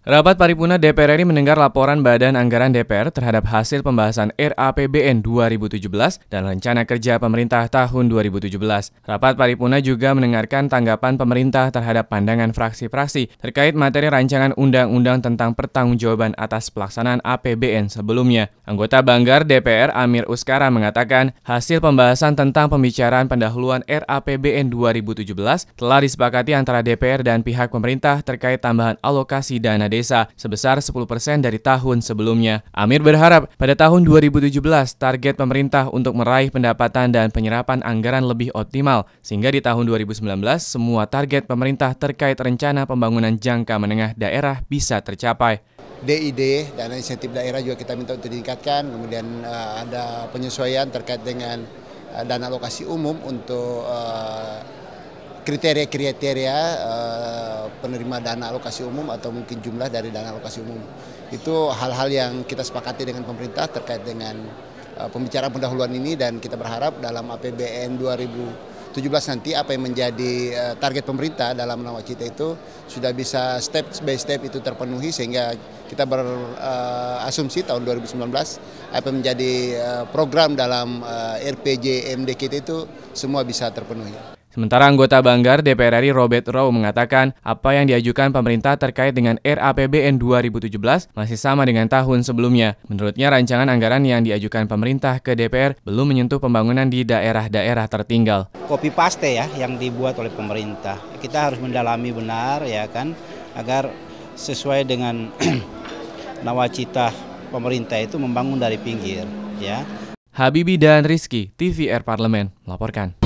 Rapat paripurna DPR RI mendengar laporan Badan Anggaran DPR terhadap hasil pembahasan RAPBN 2017 dan rencana kerja pemerintah tahun 2017. Rapat paripurna juga mendengarkan tanggapan pemerintah terhadap pandangan fraksi-fraksi terkait materi rancangan undang-undang tentang pertanggungjawaban atas pelaksanaan APBN sebelumnya. Anggota Banggar DPR Amir Uskara mengatakan, hasil pembahasan tentang pembicaraan pendahuluan RAPBN 2017 telah disepakati antara DPR dan pihak pemerintah terkait tambahan alokasi dana desa sebesar 10% dari tahun sebelumnya. Amir berharap pada tahun 2017 target pemerintah untuk meraih pendapatan dan penyerapan anggaran lebih optimal sehingga di tahun 2019 semua target pemerintah terkait rencana pembangunan jangka menengah daerah bisa tercapai. DID dana insentif daerah juga kita minta untuk ditingkatkan kemudian eh, ada penyesuaian terkait dengan eh, dana lokasi umum untuk eh, kriteria-kriteria eh, penerima dana alokasi umum atau mungkin jumlah dari dana alokasi umum. Itu hal-hal yang kita sepakati dengan pemerintah terkait dengan eh, pembicaraan pendahuluan ini dan kita berharap dalam APBN 2017 nanti apa yang menjadi eh, target pemerintah dalam nawacita itu sudah bisa step by step itu terpenuhi sehingga kita berasumsi tahun 2019 apa yang menjadi program dalam RPJMD kita itu semua bisa terpenuhi. Sementara anggota Banggar DPR RI Robert Rowe mengatakan apa yang diajukan pemerintah terkait dengan RAPBN 2017 masih sama dengan tahun sebelumnya. Menurutnya rancangan anggaran yang diajukan pemerintah ke DPR belum menyentuh pembangunan di daerah-daerah tertinggal. Kopi paste ya yang dibuat oleh pemerintah. Kita harus mendalami benar ya kan agar sesuai dengan nawacita pemerintah itu membangun dari pinggir ya. Habibi dan Rizky, TVR Parlemen, melaporkan.